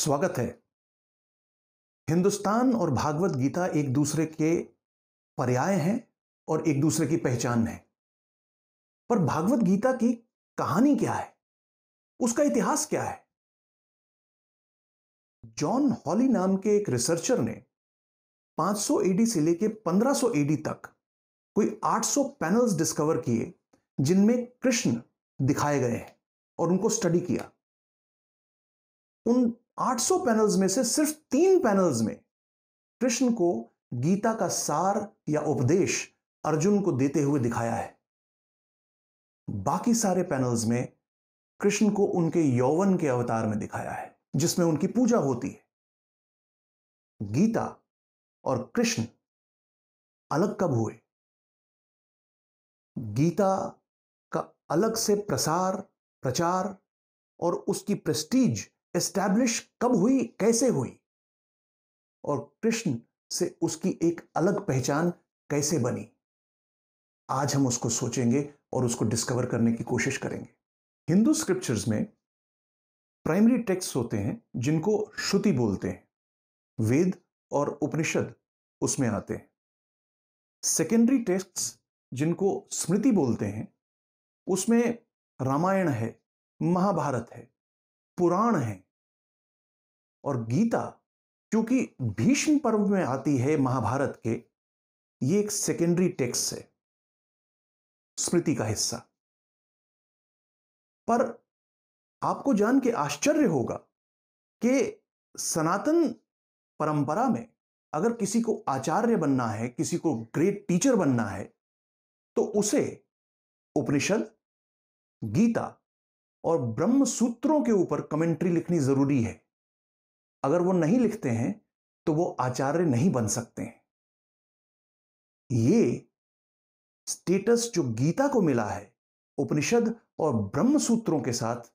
स्वागत है हिंदुस्तान और भागवत गीता एक दूसरे के पर्याय हैं और एक दूसरे की पहचान है पर भागवत गीता की कहानी क्या है उसका इतिहास क्या है जॉन हॉली नाम के एक रिसर्चर ने 500 एडी से लेकर 1500 एडी तक कोई 800 पैनल्स डिस्कवर किए जिनमें कृष्ण दिखाए गए हैं और उनको स्टडी किया उन 800 पैनल्स में से सिर्फ तीन पैनल्स में कृष्ण को गीता का सार या उपदेश अर्जुन को देते हुए दिखाया है बाकी सारे पैनल्स में कृष्ण को उनके यौवन के अवतार में दिखाया है जिसमें उनकी पूजा होती है गीता और कृष्ण अलग कब हुए गीता का अलग से प्रसार प्रचार और उसकी प्रेस्टीज एस्टैब्लिश कब हुई कैसे हुई और कृष्ण से उसकी एक अलग पहचान कैसे बनी आज हम उसको सोचेंगे और उसको डिस्कवर करने की कोशिश करेंगे हिंदू स्क्रिप्चर्स में प्राइमरी टेक्स्ट होते हैं जिनको श्रुति बोलते हैं वेद और उपनिषद उसमें आते हैं सेकेंडरी टेक्स्ट जिनको स्मृति बोलते हैं उसमें रामायण है महाभारत है पुराण है और गीता क्योंकि भीष्म पर्व में आती है महाभारत के ये एक सेकेंडरी टेक्स्ट है स्मृति का हिस्सा पर आपको जान के आश्चर्य होगा कि सनातन परंपरा में अगर किसी को आचार्य बनना है किसी को ग्रेट टीचर बनना है तो उसे उपनिषद गीता और ब्रह्म सूत्रों के ऊपर कमेंट्री लिखनी जरूरी है अगर वो नहीं लिखते हैं तो वो आचार्य नहीं बन सकते हैं ये स्टेटस जो गीता को मिला है उपनिषद और ब्रह्म सूत्रों के साथ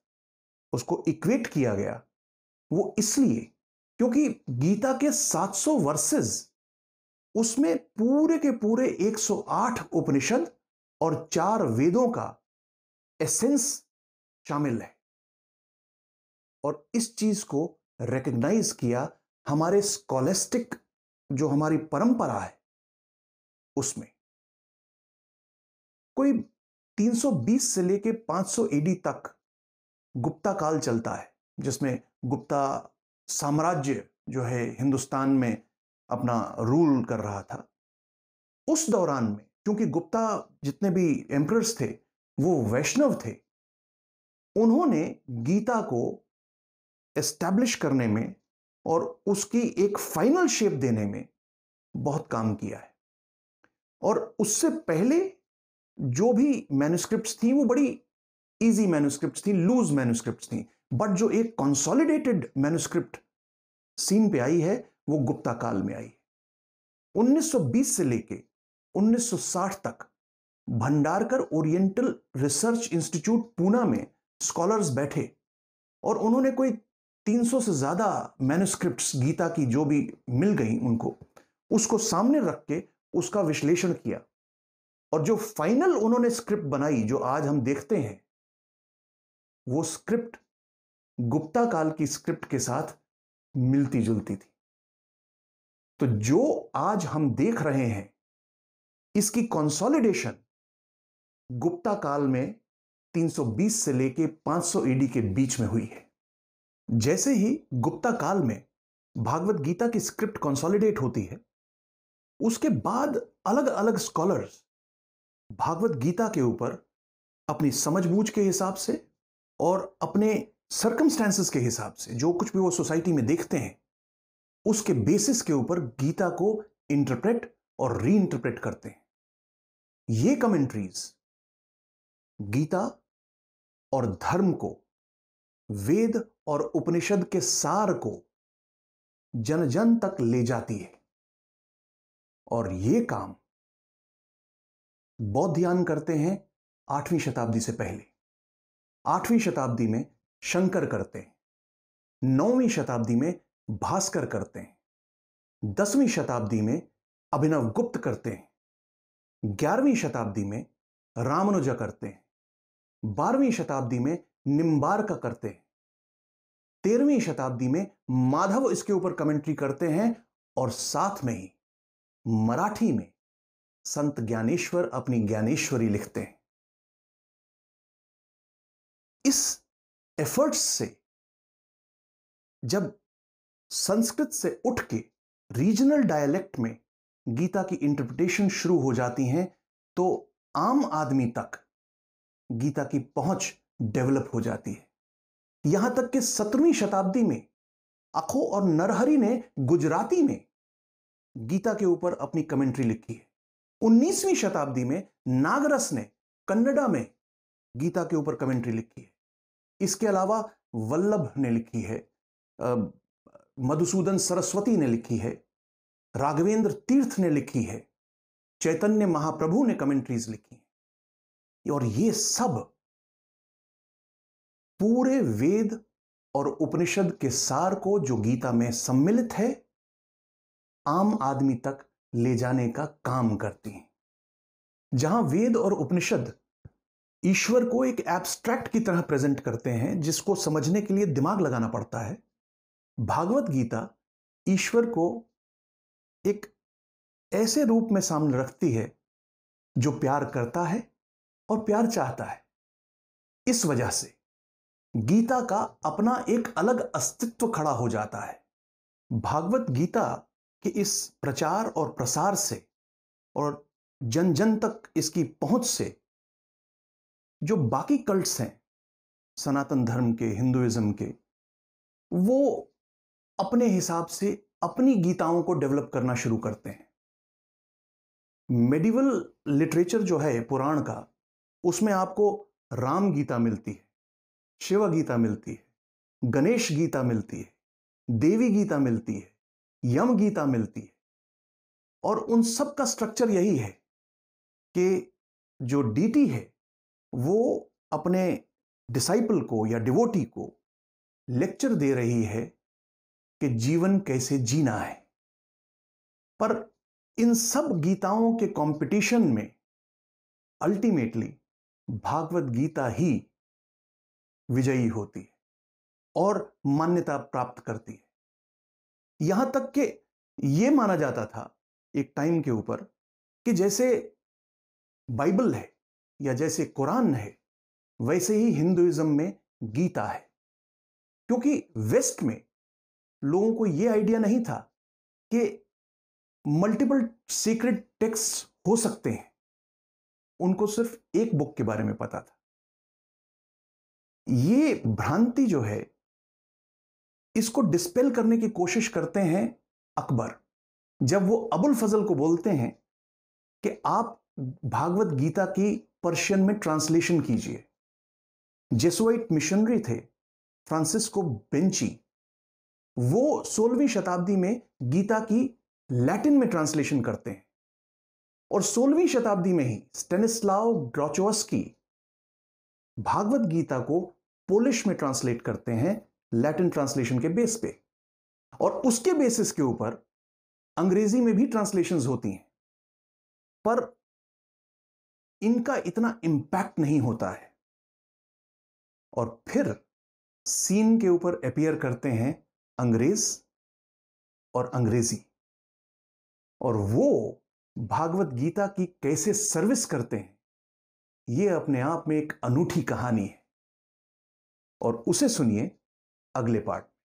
उसको इक्वेट किया गया वो इसलिए क्योंकि गीता के 700 वर्सेस उसमें पूरे के पूरे 108 उपनिषद और चार वेदों का एसेंस शामिल है और इस चीज को रिकग्नाइज किया हमारे स्कॉलेस्टिक जो हमारी परंपरा है उसमें कोई 320 से लेके 500 एडी तक गुप्ता काल चलता है जिसमें गुप्ता साम्राज्य जो है हिंदुस्तान में अपना रूल कर रहा था उस दौरान में क्योंकि गुप्ता जितने भी एम्प्रर्स थे वो वैष्णव थे उन्होंने गीता को एस्टैब्लिश करने में और उसकी एक फाइनल शेप देने में बहुत काम किया है और उससे पहले जो भी मैन्यूस्क्रिप्ट थी वो बड़ी इजी मैन्यूस्क्रिप्ट थी लूज मैन्यूस्क्रिप्ट थी बट जो एक कंसोलिडेटेड मैन्यूस्क्रिप्ट सीन पे आई है वो गुप्ता काल में आई 1920 से लेके 1960 तक Bhandarkar Oriental Research Institute Poona में स्कॉलर्स बैठे और उन्होंने कोई 300 से ज़्यादा मैनुस्क्रिप्ट गीता की जो भी मिल गई उनको उसको सामने रख के उसका विश्लेषण किया और जो फाइनल उन्होंने स्क्रिप्ट बनाई जो आज हम देखते हैं वो स्क्रिप्ट गुप्ता काल की स्क्रिप्ट के साथ मिलती जुलती थी तो जो आज हम देख रहे हैं इसकी कंसोलिडेशन गुप्ता काल में 320 से लेकर 500 ईडी के बीच में हुई है जैसे ही गुप्ता काल में भागवत गीता की स्क्रिप्ट कंसोलिडेट होती है उसके बाद अलग अलग स्कॉलर्स भागवत गीता के ऊपर अपनी समझबूझ के हिसाब से और अपने सर्कमस्टेंसेस के हिसाब से जो कुछ भी वो सोसाइटी में देखते हैं उसके बेसिस के ऊपर गीता को इंटरप्रेट और री इंटरप्रेट करते हैं ये कमेंट्रीज गीता और धर्म को वेद और उपनिषद के सार को जन जन तक ले जाती है और ये काम बौद्ध ध्यान करते हैं आठवीं शताब्दी से पहले आठवीं शताब्दी में शंकर करते हैं नौवीं शताब्दी में भास्कर करते हैं दसवीं शताब्दी में अभिनव गुप्त करते हैं ग्यारहवीं शताब्दी में रामनुजा करते हैं बारहवीं शताब्दी में निम्बार का करते हैं तेरहवीं शताब्दी में माधव इसके ऊपर कमेंट्री करते हैं और साथ में ही मराठी में संत ज्ञानेश्वर अपनी ज्ञानेश्वरी लिखते हैं इस एफर्ट्स से जब संस्कृत से उठ के रीजनल डायलेक्ट में गीता की इंटरप्रिटेशन शुरू हो जाती हैं तो आम आदमी तक गीता की पहुंच डेवलप हो जाती है यहां तक कि सत्रहवीं शताब्दी में अखो और नरहरि ने गुजराती में गीता के ऊपर अपनी कमेंट्री लिखी है उन्नीसवीं शताब्दी में नागरस ने कन्नडा में गीता के ऊपर कमेंट्री लिखी है इसके अलावा वल्लभ ने लिखी है मधुसूदन सरस्वती ने लिखी है राघवेंद्र तीर्थ ने लिखी है चैतन्य महाप्रभु ने कमेंट्रीज लिखी है और ये सब पूरे वेद और उपनिषद के सार को जो गीता में सम्मिलित है आम आदमी तक ले जाने का काम करती हैं जहां वेद और उपनिषद ईश्वर को एक एब्स्ट्रैक्ट की तरह प्रेजेंट करते हैं जिसको समझने के लिए दिमाग लगाना पड़ता है भागवत गीता ईश्वर को एक ऐसे रूप में सामने रखती है जो प्यार करता है और प्यार चाहता है इस वजह से गीता का अपना एक अलग अस्तित्व खड़ा हो जाता है भागवत गीता के इस प्रचार और प्रसार से और जन जन तक इसकी पहुंच से जो बाकी कल्ट्स हैं सनातन धर्म के हिंदुइज्म के वो अपने हिसाब से अपनी गीताओं को डेवलप करना शुरू करते हैं मेडिवल लिटरेचर जो है पुराण का उसमें आपको राम गीता मिलती है शिव गीता मिलती है गणेश गीता मिलती है देवी गीता मिलती है यम गीता मिलती है और उन सब का स्ट्रक्चर यही है कि जो डीटी है वो अपने डिसाइपल को या डिवोटी को लेक्चर दे रही है कि जीवन कैसे जीना है पर इन सब गीताओं के कंपटीशन में अल्टीमेटली भागवत गीता ही विजयी होती है और मान्यता प्राप्त करती है यहां तक कि यह माना जाता था एक टाइम के ऊपर कि जैसे बाइबल है या जैसे कुरान है वैसे ही हिंदुइज्म में गीता है क्योंकि वेस्ट में लोगों को यह आइडिया नहीं था कि मल्टीपल सीक्रेट टेक्स्ट हो सकते हैं उनको सिर्फ एक बुक के बारे में पता था ये भ्रांति जो है इसको डिस्पेल करने की कोशिश करते हैं अकबर जब वो अबुल फजल को बोलते हैं कि आप भागवत गीता की पर्शियन में ट्रांसलेशन कीजिए जेसुआइट मिशनरी थे फ्रांसिस्को बेंची वो सोलहवीं शताब्दी में गीता की लैटिन में ट्रांसलेशन करते हैं और 16वीं शताब्दी में ही स्टेनिस्लाव ग्रोचोस्की भागवत गीता को पोलिश में ट्रांसलेट करते हैं लैटिन ट्रांसलेशन के बेस पे और उसके बेसिस के ऊपर अंग्रेजी में भी ट्रांसलेशंस होती हैं पर इनका इतना इंपैक्ट नहीं होता है और फिर सीन के ऊपर अपियर करते हैं अंग्रेज और अंग्रेजी और वो भागवत गीता की कैसे सर्विस करते हैं ये अपने आप में एक अनूठी कहानी है और उसे सुनिए अगले पार्ट